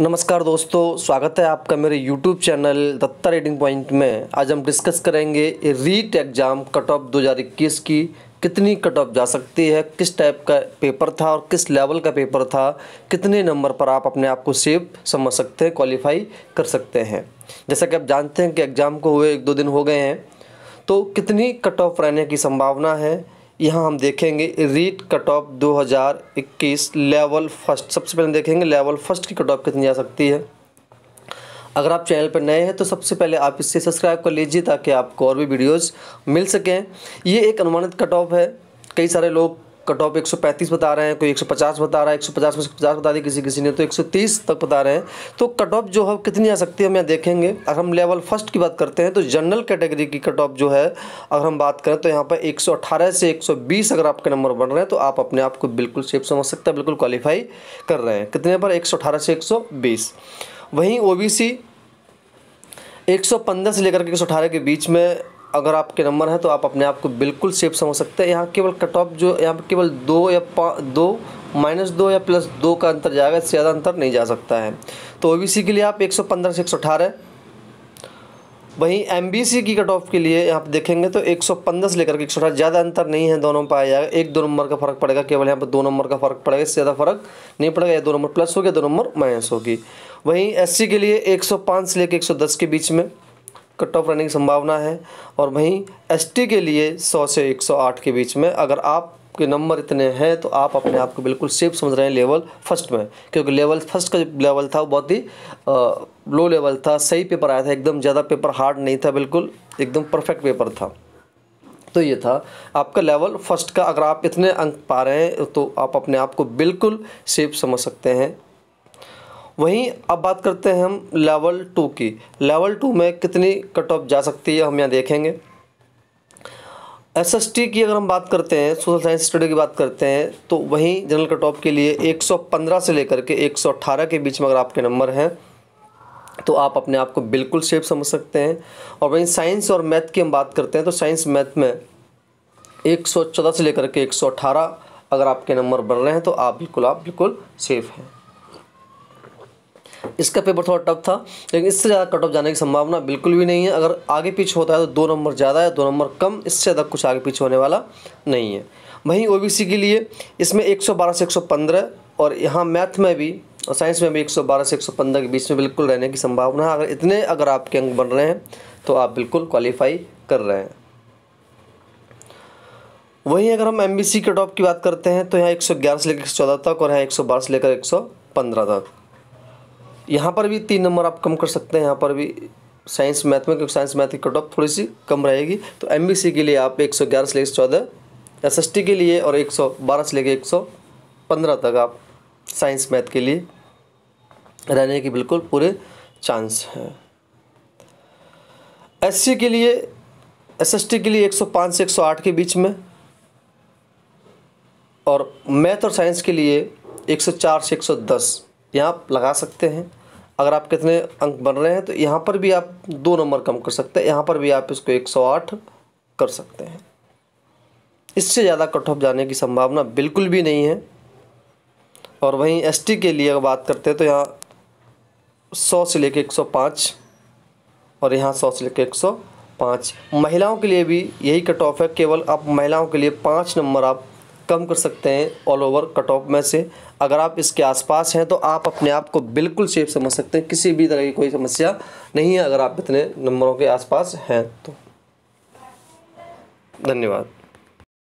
नमस्कार दोस्तों स्वागत है आपका मेरे YouTube channel Datta reading point में आज हम डिस्कस करेंगे रीट एग्ज़ाम कट ऑफ दो की कितनी कट ऑफ जा सकती है किस टाइप का पेपर था और किस लेवल का पेपर था कितने नंबर पर आप अपने आप को सेफ समझ सकते हैं क्वालिफाई कर सकते हैं जैसा कि आप जानते हैं कि एग्ज़ाम को हुए एक दो दिन हो गए हैं तो कितनी कट ऑफ रहने की संभावना है यहाँ हम देखेंगे रीट कट ऑफ इक्कीस लेवल फर्स्ट सबसे पहले देखेंगे लेवल फर्स्ट की कट ऑफ कितनी आ सकती है अगर आप चैनल पर नए हैं तो सबसे पहले आप इससे सब्सक्राइब कर लीजिए ताकि आपको और भी वीडियोस मिल सकें ये एक अनुमानित कट ऑफ है कई सारे लोग कट ऑफ एक बता रहे हैं कोई 150 बता रहा है 150 में से पचास बता दी किसी किसी ने तो 130 तक बता रहे हैं तो कट ऑफ जो है कितनी आ सकती है हम यहाँ देखेंगे अगर हम लेवल फर्स्ट की बात करते हैं तो जनरल कैटेगरी की कट ऑफ जो है अगर हम बात करें तो यहाँ पर 118 से 120 अगर आपके नंबर बन रहे हैं तो आप अपने आप को बिल्कुल सेफ समझ सकते हैं बिल्कुल क्वालिफाई कर रहे हैं कितने पर एक से एक वहीं ओ 115 से लेकर के 118 के बीच में अगर आपके नंबर हैं तो आप अपने आप को बिल्कुल सेफ समझ सकते हैं यहाँ केवल कट ऑफ जो यहाँ पर केवल दो या पाँच दो माइनस दो या प्लस दो का अंतर जाएगा इससे ज़्यादा अंतर नहीं जा सकता है तो ओ के लिए आप 115 से 118 वहीं एम की कट ऑफ के लिए यहाँ पर देखेंगे तो 115 से लेकर के एक ज़्यादा अंतर नहीं है दोनों पर पाया जाएगा एक दो नंबर का फर्क पड़ेगा केवल यहाँ पर दो नंबर का फर्क पड़ेगा इससे ज़्यादा फर्क नहीं पड़ेगा या दो नंबर प्लस होगी दो नंबर माइनस होगी वहीं एस के लिए एक से लेकर एक के बीच में कट ऑफ रनिंग संभावना है और वहीं एसटी के लिए 100 से 108 के बीच में अगर आप के नंबर इतने हैं तो आप अपने आप को बिल्कुल सेफ समझ रहे हैं लेवल फर्स्ट में क्योंकि लेवल फर्स्ट का लेवल था वो बहुत ही लो लेवल था सही पेपर आया था एकदम ज़्यादा पेपर हार्ड नहीं था बिल्कुल एकदम परफेक्ट पेपर था तो ये था आपका लेवल फर्स्ट का अगर आप इतने अंक पा रहे हैं तो आप अपने आप को बिल्कुल सेफ समझ सकते हैं वहीं अब बात करते हैं हम लेवल टू की लेवल टू में कितनी कट ऑफ जा सकती है हम यहाँ देखेंगे एस एस टी की अगर हम बात करते हैं सोशल साइंस स्टडी की बात करते हैं तो वहीं जनरल कट ऑफ के लिए 115 से लेकर के 118 के बीच में अगर आपके नंबर हैं तो आप अपने आप को बिल्कुल सेफ समझ सकते हैं और वहीं साइंस और मैथ की हम बात करते हैं तो साइंस मैथ में 114 से लेकर के 118 अगर आपके नंबर बढ़ रहे हैं तो आप बिल्कुल आप बिल्कुल सेफ़ हैं इसका पेपर थोड़ा टफ था लेकिन इससे ज़्यादा कट ऑफ जाने की संभावना बिल्कुल भी नहीं है अगर आगे पीछे होता है तो दो नंबर ज़्यादा है दो नंबर कम इससे ज़्यादा कुछ आगे पीछे होने वाला नहीं है वहीं ओ के लिए इसमें एक से एक और यहाँ मैथ में भी और साइंस में भी 112 से 115 के बीच में बिल्कुल रहने की संभावना है अगर इतने अगर आपके अंक बन रहे हैं तो आप बिल्कुल क्वालिफाई कर रहे हैं वहीं अगर हम एम बी सी के की बात करते हैं तो यहाँ 111 से लेकर 114 तक और यहाँ 112 से लेकर 115 तक यहाँ पर भी तीन नंबर आप कम कर सकते हैं यहाँ पर भी साइंस मैथ में क्योंकि साइंस मैथ की कट ऑफ थोड़ी सी कम रहेगी तो एम के लिए आप एक से लेकर चौदह एस के लिए और एक से लेकर एक तक आप साइंस मैथ के लिए रहने की बिल्कुल पूरे चांस हैं एस के लिए एस के लिए 105 से 108 के बीच में और मैथ और साइंस के लिए 104 से 110 यहाँ आप लगा सकते हैं अगर आप कितने अंक बन रहे हैं तो यहाँ पर भी आप दो नंबर कम कर सकते हैं यहाँ पर भी आप इसको 108 कर सकते हैं इससे ज़्यादा कट ऑफ जाने की संभावना बिल्कुल भी नहीं है और वहीं एस के लिए अगर बात करते हैं तो यहाँ सौ से लेकर एक सौ पाँच और यहाँ सौ से लेकर एक सौ पाँच महिलाओं के लिए भी यही कट ऑफ है केवल आप महिलाओं के लिए पाँच नंबर आप कम कर सकते हैं ऑल ओवर कट ऑफ में से अगर आप इसके आसपास हैं तो आप अपने आप को बिल्कुल सेफ समझ सकते हैं किसी भी तरह की कोई समस्या नहीं है अगर आप इतने नंबरों के आसपास हैं तो धन्यवाद